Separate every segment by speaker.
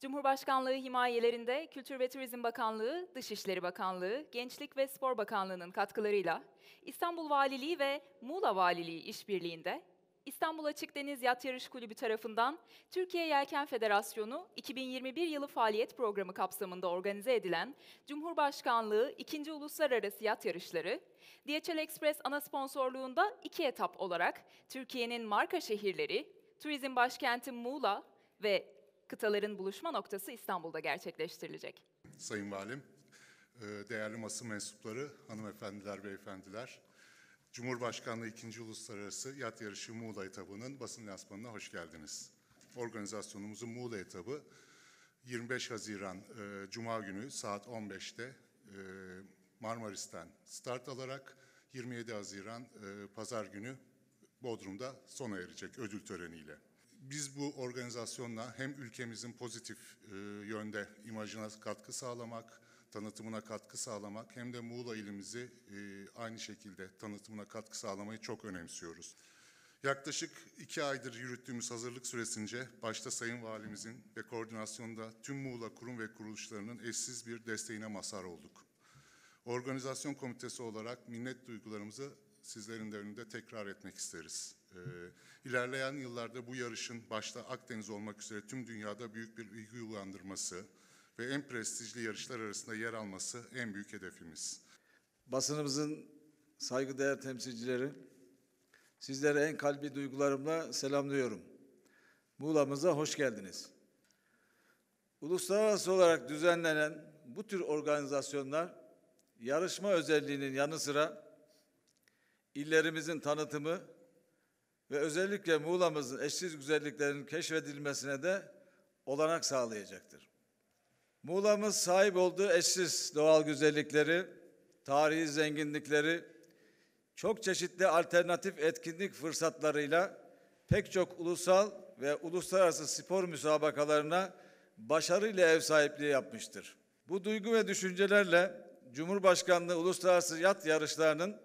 Speaker 1: Cumhurbaşkanlığı himayelerinde Kültür ve Turizm Bakanlığı, Dışişleri Bakanlığı, Gençlik ve Spor Bakanlığı'nın katkılarıyla İstanbul Valiliği ve Muğla Valiliği işbirliğinde İstanbul Açık Deniz Yat Yarış Kulübü tarafından Türkiye Yelken Federasyonu 2021 yılı faaliyet programı kapsamında organize edilen Cumhurbaşkanlığı 2. Uluslararası Yat Yarışları, DHL Express ana sponsorluğunda iki etap olarak Türkiye'nin marka şehirleri, turizm başkenti Muğla ve kıtaların buluşma noktası İstanbul'da gerçekleştirilecek.
Speaker 2: Sayın Valim, e, değerli masa mensupları, hanımefendiler, beyefendiler, Cumhurbaşkanlığı 2. Uluslararası Yat Yarışı Muğla etabının basın lansmanına hoş geldiniz. Organizasyonumuzun Muğla etabı 25 Haziran e, Cuma günü saat 15'te e, Marmaris'ten start alarak 27 Haziran Pazar günü Bodrum'da sona erecek ödül töreniyle biz bu organizasyonla hem ülkemizin pozitif e, yönde imajına katkı sağlamak, tanıtımına katkı sağlamak hem de Muğla ilimizi e, aynı şekilde tanıtımına katkı sağlamayı çok önemsiyoruz. Yaklaşık iki aydır yürüttüğümüz hazırlık süresince başta Sayın Valimizin ve koordinasyonda tüm Muğla kurum ve kuruluşlarının eşsiz bir desteğine mazhar olduk. Organizasyon komitesi olarak minnet duygularımızı sizlerin de önünde tekrar etmek isteriz. Ee, ilerleyen yıllarda bu yarışın başta Akdeniz olmak üzere tüm dünyada büyük bir ilgi uyandırması ve en prestijli yarışlar arasında yer alması en büyük hedefimiz.
Speaker 3: Basınımızın saygıdeğer temsilcileri, sizlere en kalbi duygularımla selamlıyorum. Muğla'mıza hoş geldiniz. Uluslararası olarak düzenlenen bu tür organizasyonlar yarışma özelliğinin yanı sıra illerimizin tanıtımı ve özellikle Muğla'mızın eşsiz güzelliklerinin keşfedilmesine de olanak sağlayacaktır. Muğla'mız sahip olduğu eşsiz doğal güzellikleri, tarihi zenginlikleri, çok çeşitli alternatif etkinlik fırsatlarıyla pek çok ulusal ve uluslararası spor müsabakalarına başarıyla ev sahipliği yapmıştır. Bu duygu ve düşüncelerle Cumhurbaşkanlığı Uluslararası Yat Yarışları'nın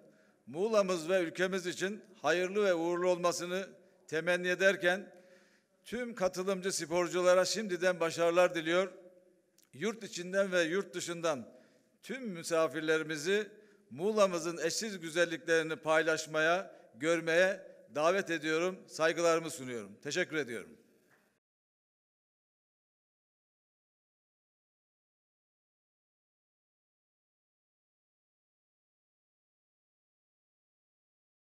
Speaker 3: Muğla'mız ve ülkemiz için hayırlı ve uğurlu olmasını temenni ederken tüm katılımcı sporculara şimdiden başarılar diliyor. Yurt içinden ve yurt dışından tüm misafirlerimizi Muğla'mızın eşsiz güzelliklerini paylaşmaya, görmeye davet ediyorum. Saygılarımı sunuyorum. Teşekkür ediyorum.